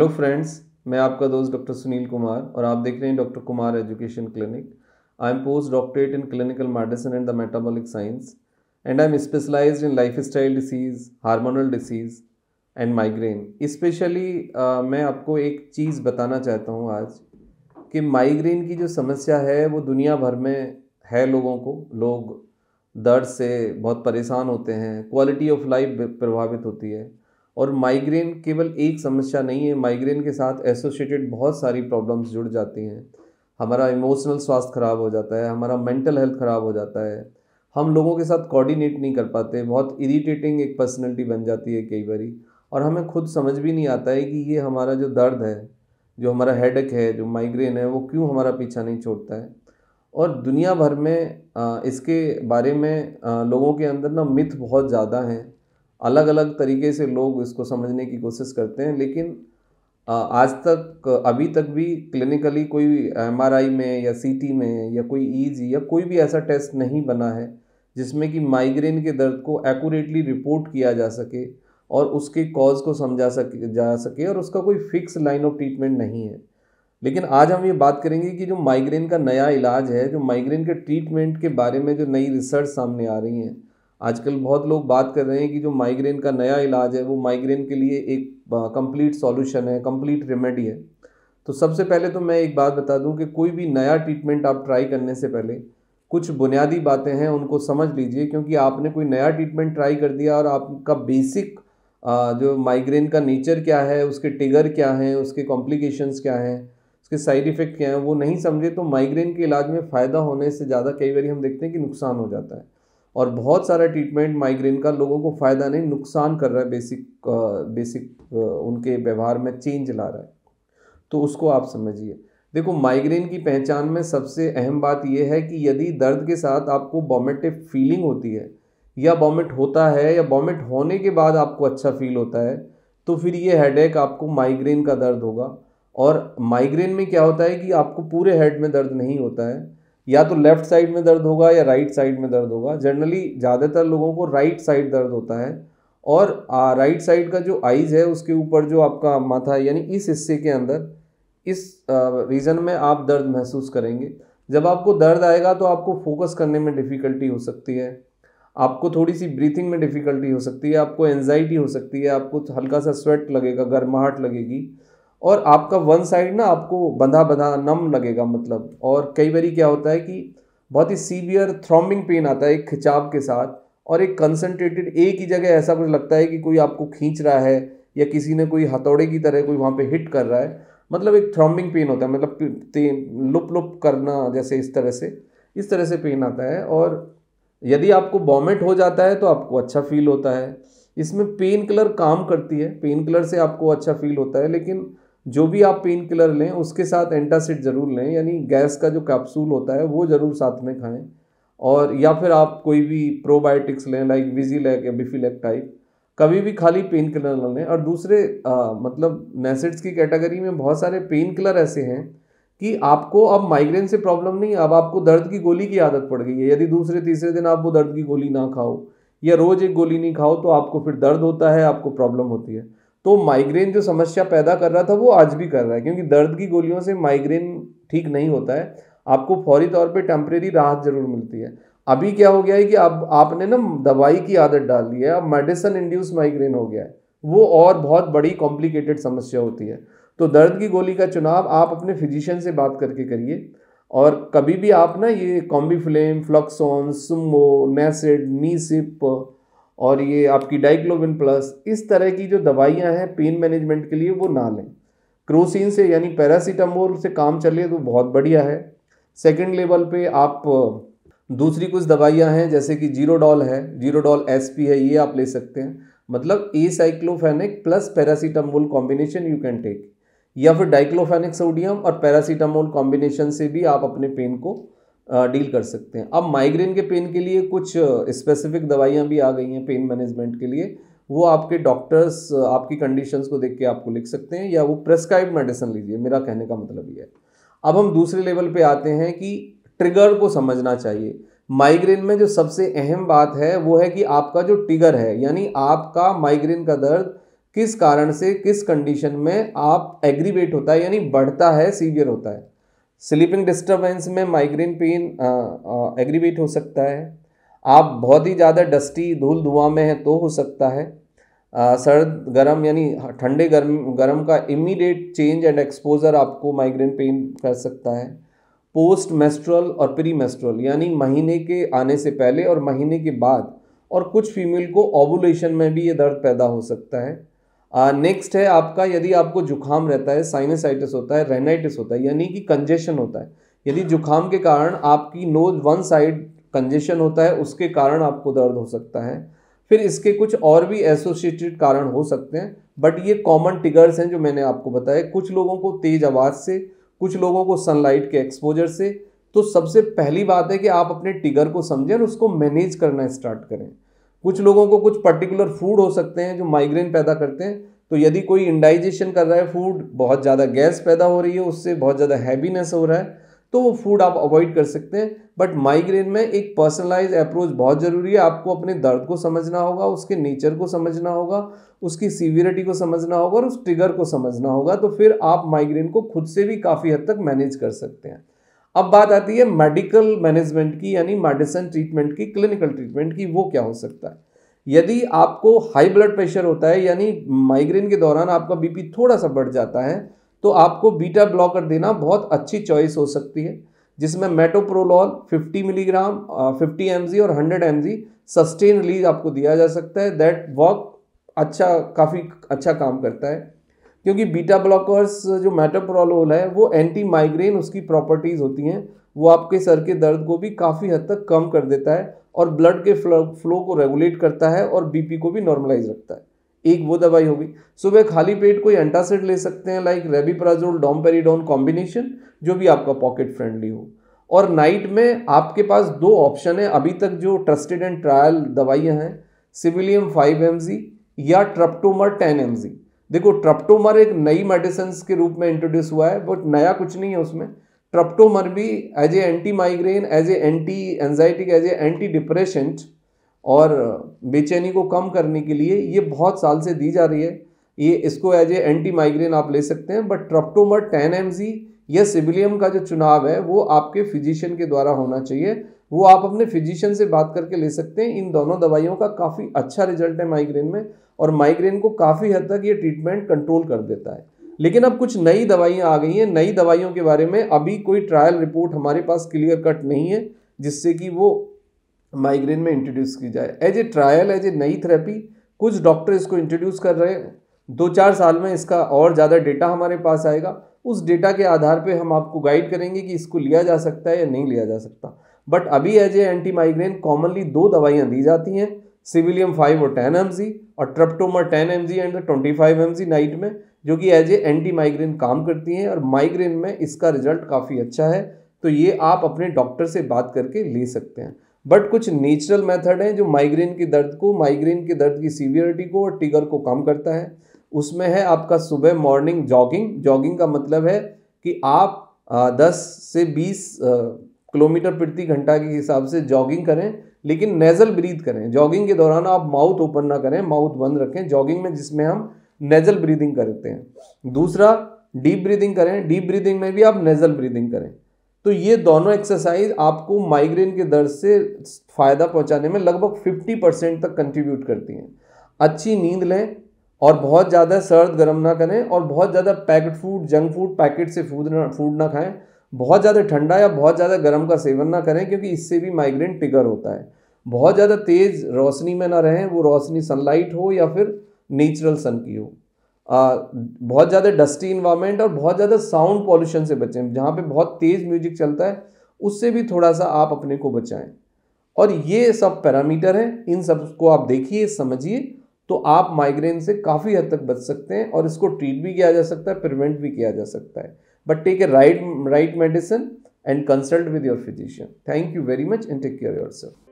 hello friends मैं आपका दोस्त डॉक्टर सुनील कुमार और आप देख रहे हैं doctor Kumar education clinic I am post doctorate in clinical medicine and the metabolic science and I am specialise in lifestyle disease hormonal disease and migraine specially मैं आपको एक चीज़ बताना चाहता हूँ आज कि माइग्रेन की जो समस्या है वो दुनिया भर में है लोगों को लोग दर्द से बहुत परेशान होते हैं क्वालिटी ऑफ लाइफ प्रभावित होती है और माइग्रेन केवल एक समस्या नहीं है माइग्रेन के साथ एसोसिएटेड बहुत सारी प्रॉब्लम्स जुड़ जाती हैं हमारा इमोशनल स्वास्थ्य ख़राब हो जाता है हमारा मेंटल हेल्थ ख़राब हो जाता है हम लोगों के साथ कोऑर्डिनेट नहीं कर पाते बहुत इरिटेटिंग एक पर्सनैलिटी बन जाती है कई बारी और हमें खुद समझ भी नहीं आता है कि ये हमारा जो दर्द है जो हमारा हेडक है जो माइग्रेन है वो क्यों हमारा पीछा नहीं छोड़ता है और दुनिया भर में इसके बारे में लोगों के अंदर ना मिथ बहुत ज़्यादा हैं अलग अलग तरीके से लोग इसको समझने की कोशिश करते हैं लेकिन आज तक अभी तक भी क्लिनिकली कोई एम में या सी में या कोई ई e या कोई भी ऐसा टेस्ट नहीं बना है जिसमें कि माइग्रेन के दर्द को एक्यूरेटली रिपोर्ट किया जा सके और उसके कॉज को समझा सके जा सके और उसका कोई फिक्स लाइन ऑफ ट्रीटमेंट नहीं है लेकिन आज हम ये बात करेंगे कि जो माइग्रेन का नया इलाज है जो माइग्रेन के ट्रीटमेंट के बारे में जो नई रिसर्च सामने आ रही हैं आजकल बहुत लोग बात कर रहे हैं कि जो माइग्रेन का नया इलाज है वो माइग्रेन के लिए एक कंप्लीट हाँ, सॉल्यूशन है कंप्लीट रेमेडी है तो सबसे पहले तो मैं एक बात बता दूं कि कोई भी नया ट्रीटमेंट आप ट्राई करने से पहले कुछ बुनियादी बातें हैं उनको समझ लीजिए क्योंकि आपने कोई नया ट्रीटमेंट ट्राई कर दिया और आपका बेसिक जो माइग्रेन का नेचर क्या है उसके टिगर क्या हैं उसके कॉम्प्लिकेशंस क्या हैं उसके साइड इफ़ेक्ट क्या हैं वो नहीं समझे तो माइग्रेन के इलाज में फ़ायदा होने से ज़्यादा कई बार हम देखते हैं कि नुकसान हो जाता है और बहुत सारा ट्रीटमेंट माइग्रेन का लोगों को फ़ायदा नहीं नुकसान कर रहा है बेसिक बेसिक उनके व्यवहार में चेंज ला रहा है तो उसको आप समझिए देखो माइग्रेन की पहचान में सबसे अहम बात यह है कि यदि दर्द के साथ आपको वॉमिटिव फीलिंग होती है या वॉमिट होता है या वॉमिट होने के बाद आपको अच्छा फील होता है तो फिर ये हेड आपको माइग्रेन का दर्द होगा और माइग्रेन में क्या होता है कि आपको पूरे हेड में दर्द नहीं होता है या तो लेफ्ट साइड में दर्द होगा या राइट साइड में दर्द होगा जनरली ज़्यादातर लोगों को राइट साइड दर्द होता है और आ, राइट साइड का जो आइज़ है उसके ऊपर जो आपका माथा है यानी इस हिस्से के अंदर इस रीज़न में आप दर्द महसूस करेंगे जब आपको दर्द आएगा तो आपको फोकस करने में डिफ़िकल्टी हो सकती है आपको थोड़ी सी ब्रीथिंग में डिफ़िकल्टी हो सकती है आपको एनजाइटी हो सकती है आपको हल्का सा स्वेट लगेगा गर्माहट लगेगी और आपका वन साइड ना आपको बंधा बंधा नम लगेगा मतलब और कई बार क्या होता है कि बहुत ही सीवियर थ्रॉमिंग पेन आता है एक खिंचाव के साथ और एक कंसनट्रेटेड एक ही जगह ऐसा कुछ लगता है कि कोई आपको खींच रहा है या किसी ने कोई हथौड़े की तरह कोई वहाँ पे हिट कर रहा है मतलब एक थ्रॉम्बिंग पेन होता है मतलब लुप लुप करना जैसे इस तरह से इस तरह से पेन आता है और यदि आपको वॉमिट हो जाता है तो आपको अच्छा फील होता है इसमें पेन किलर काम करती है पेन किलर से आपको अच्छा फील होता है लेकिन जो भी आप पेन किलर लें उसके साथ एंटासिड ज़रूर लें यानी गैस का जो कैप्सूल होता है वो ज़रूर साथ में खाएं और या फिर आप कोई भी प्रोबायोटिक्स लें लाइक विजीलैक या बिफीलैक टाइप कभी भी खाली पेन किलर ना लें और दूसरे आ, मतलब नेसेट्स की कैटेगरी में बहुत सारे पेन किलर ऐसे हैं कि आपको अब माइग्रेन से प्रॉब्लम नहीं अब आपको दर्द की गोली की आदत पड़ गई है यदि दूसरे तीसरे दिन आप वो दर्द की गोली ना खाओ या रोज़ एक गोली नहीं खाओ तो आपको फिर दर्द होता है आपको प्रॉब्लम होती है तो माइग्रेन जो समस्या पैदा कर रहा था वो आज भी कर रहा है क्योंकि दर्द की गोलियों से माइग्रेन ठीक नहीं होता है आपको फौरी तौर पे टेम्परेरी राहत ज़रूर मिलती है अभी क्या हो गया है कि अब आपने ना दवाई की आदत डाल दी है अब मेडिसन इंड्यूस माइग्रेन हो गया है वो और बहुत बड़ी कॉम्प्लिकेटेड समस्या होती है तो दर्द की गोली का चुनाव आप अपने फिजिशियन से बात करके करिए और कभी भी आप ना ये कॉम्बीफ्लेम फ्लक्सोन सुमो नेसिड नीसिप और ये आपकी डाइक्लोविन प्लस इस तरह की जो दवाइयाँ हैं पेन मैनेजमेंट के लिए वो ना लें क्रोसिन से यानी पैरासीटामोल से काम चले तो बहुत बढ़िया है सेकेंड लेवल पे आप दूसरी कुछ दवाइयाँ हैं जैसे कि जीरोडॉल है जीरोडॉल पी है ये आप ले सकते हैं मतलब aceclofenac plus paracetamol combination you can take या फिर डाइक्लोफेनिक सोडियम और पैरासीटामोल कॉम्बिनेशन से भी आप अपने पेन को डील कर सकते हैं अब माइग्रेन के पेन के लिए कुछ स्पेसिफिक दवाइयाँ भी आ गई हैं पेन मैनेजमेंट के लिए वो आपके डॉक्टर्स आपकी कंडीशंस को देख के आपको लिख सकते हैं या वो प्रेस्क्राइब मेडिसिन लीजिए मेरा कहने का मतलब ये है अब हम दूसरे लेवल पे आते हैं कि ट्रिगर को समझना चाहिए माइग्रेन में जो सबसे अहम बात है वो है कि आपका जो ट्रिगर है यानी आपका माइग्रेन का दर्द किस कारण से किस कंडीशन में आप एग्रीवेट होता है यानी बढ़ता है सीवियर होता है स्लीपिंग डिस्टरबेंस में माइग्रेन पेन एग्रीवेट हो सकता है आप बहुत ही ज़्यादा डस्टी धूल धुआं में हैं तो हो सकता है सर्द गर्म यानी ठंडे गर्म गर्म का इमीडिएट चेंज एंड एक्सपोजर आपको माइग्रेन पेन कर सकता है पोस्ट मेस्ट्रल और प्री मेस्ट्रल यानी महीने के आने से पहले और महीने के बाद और कुछ फीमेल को ओवुलेशन में भी ये दर्द पैदा हो सकता है नेक्स्ट है आपका यदि आपको जुकाम रहता है साइनसाइटिस होता है रेनाइटिस होता है यानी कि कंजेशन होता है यदि जुकाम के कारण आपकी नोज वन साइड कंजेशन होता है उसके कारण आपको दर्द हो सकता है फिर इसके कुछ और भी एसोसिएटेड कारण हो सकते हैं बट ये कॉमन टिगर्स हैं जो मैंने आपको बताया कुछ लोगों को तेज़ आवाज़ से कुछ लोगों को सनलाइट के एक्सपोजर से तो सबसे पहली बात है कि आप अपने टिगर को समझें और उसको मैनेज करना स्टार्ट करें कुछ लोगों को कुछ पर्टिकुलर फूड हो सकते हैं जो माइग्रेन पैदा करते हैं तो यदि कोई इंडाइजेशन कर रहा है फूड बहुत ज़्यादा गैस पैदा हो रही है उससे बहुत ज़्यादा हैवीनेस हो रहा है तो वो फूड आप अवॉइड कर सकते हैं बट माइग्रेन में एक पर्सनलाइज अप्रोच बहुत ज़रूरी है आपको अपने दर्द को समझना होगा उसके नेचर को समझना होगा उसकी सीवियरिटी को समझना होगा और उस ट्रिगर को समझना होगा तो फिर आप माइग्रेन को खुद से भी काफ़ी हद तक मैनेज कर सकते हैं अब बात आती है मेडिकल मैनेजमेंट की यानी मेडिसिन ट्रीटमेंट की क्लिनिकल ट्रीटमेंट की वो क्या हो सकता है यदि आपको हाई ब्लड प्रेशर होता है यानी माइग्रेन के दौरान आपका बीपी थोड़ा सा बढ़ जाता है तो आपको बीटा ब्लॉकर देना बहुत अच्छी चॉइस हो सकती है जिसमें मेटोप्रोलॉल 50 मिलीग्राम 50 एम और 100 एम सस्टेन रिलीज आपको दिया जा सकता है दैट वर्क अच्छा काफ़ी अच्छा काम करता है क्योंकि बीटा ब्लॉकर्स जो मेटाप्रोलोल है वो एंटी माइग्रेन उसकी प्रॉपर्टीज़ होती हैं वो आपके सर के दर्द को भी काफ़ी हद तक कम कर देता है और ब्लड के फ्लो फ्लो को रेगुलेट करता है और बीपी को भी नॉर्मलाइज रखता है एक वो दवाई होगी सुबह खाली पेट कोई एंटासिड ले सकते हैं लाइक रेबीप्राजोल डोमपेरिडोन कॉम्बिनेशन जो भी आपका पॉकेट फ्रेंडली हो और नाइट में आपके पास दो ऑप्शन है अभी तक जो ट्रस्टेड एंड ट्रायल दवाइयाँ हैं सिविलियम फाइव एम या ट्रप्टोमर टेन एम जी देखो ट्रप्टोमर एक नई मेडिसिन के रूप में इंट्रोड्यूस हुआ है बट नया कुछ नहीं है उसमें ट्रप्टोमर भी as a anti migraine as a anti anxiety as a antidepressant और uh, बेचैनी को कम करने के लिए ये बहुत साल से दी जा रही है ये इसको एज ए एंटी माइग्रेन आप ले सकते हैं बट ट्रप्टोमर टेन एम या सिबिलियम का जो चुनाव है वो आपके फिजिशियन के द्वारा होना चाहिए वो आप अपने फिजिशियन से बात करके ले सकते हैं इन दोनों दवाइयों का काफ़ी अच्छा रिजल्ट है माइग्रेन में और माइग्रेन को काफ़ी हद तक ये ट्रीटमेंट कंट्रोल कर देता है लेकिन अब कुछ नई दवाइयाँ आ गई हैं नई दवाइयों के बारे में अभी कोई ट्रायल रिपोर्ट हमारे पास क्लियर कट नहीं है जिससे कि वो माइग्रेन में इंट्रोड्यूस की जाए as a trial as a नई थेरेपी कुछ डॉक्टर इसको इंट्रोड्यूस कर रहे हैं दो चार साल में इसका और ज़्यादा डेटा हमारे पास आएगा उस डेटा के आधार पे हम आपको गाइड करेंगे कि इसको लिया जा सकता है या नहीं लिया जा सकता बट अभी as a anti migraine commonly दो दवाइयाँ दी जाती हैं सिविलियम फाइव और टेन एम जी और Tryptomer ten M G and twenty five M night में जो कि एज ए एंटी माइग्रेन काम करती हैं और माइग्रेन में इसका रिजल्ट काफ़ी अच्छा है तो ये आप अपने डॉक्टर से बात करके ले सकते हैं बट कुछ नेचुरल मेथड हैं जो माइग्रेन के दर्द को माइग्रेन के दर्द की सीवियरिटी को और टिगर को कम करता है उसमें है आपका सुबह मॉर्निंग जॉगिंग जॉगिंग का मतलब है कि आप दस से बीस किलोमीटर प्रति घंटा के हिसाब से जॉगिंग करें लेकिन नेजल ब्रीथ करें जॉगिंग के दौरान आप माउथ ओपन ना करें माउथ बंद रखें जॉगिंग में जिसमें हम नेजल ब्रीदिंग करते हैं दूसरा डीप ब्रीदिंग करें डीप ब्रीदिंग में भी आप नेजल ब्रीदिंग करें तो ये दोनों एक्सरसाइज आपको माइग्रेन के दर्द से फ़ायदा पहुंचाने में लगभग 50 परसेंट तक कंट्रीब्यूट करती हैं अच्छी नींद लें और बहुत ज़्यादा सर्द गर्म ना करें और बहुत ज़्यादा packed food junk food packet से फूड ना फूड ना खाएं बहुत ज़्यादा ठंडा या बहुत ज़्यादा गर्म का सेवन ना करें क्योंकि इससे भी माइग्रेन ट्रिगर होता है बहुत ज़्यादा तेज़ रोशनी में ना रहें वो रोशनी सनलाइट हो या फिर नेचुरल सन की हो आ, बहुत ज़्यादा डस्टी इन्वायरमेंट और बहुत ज़्यादा साउंड पॉल्यूशन से बचें जहाँ पे बहुत तेज़ म्यूजिक चलता है उससे भी थोड़ा सा आप अपने को बचाएं और ये सब पैरामीटर हैं इन सब को आप देखिए समझिए तो आप माइग्रेन से काफ़ी हद तक बच सकते हैं और इसको ट्रीट भी किया जा सकता है प्रिवेंट भी किया जा सकता है but take a right right medicine and consult with your physician thank you very much and take care of yourself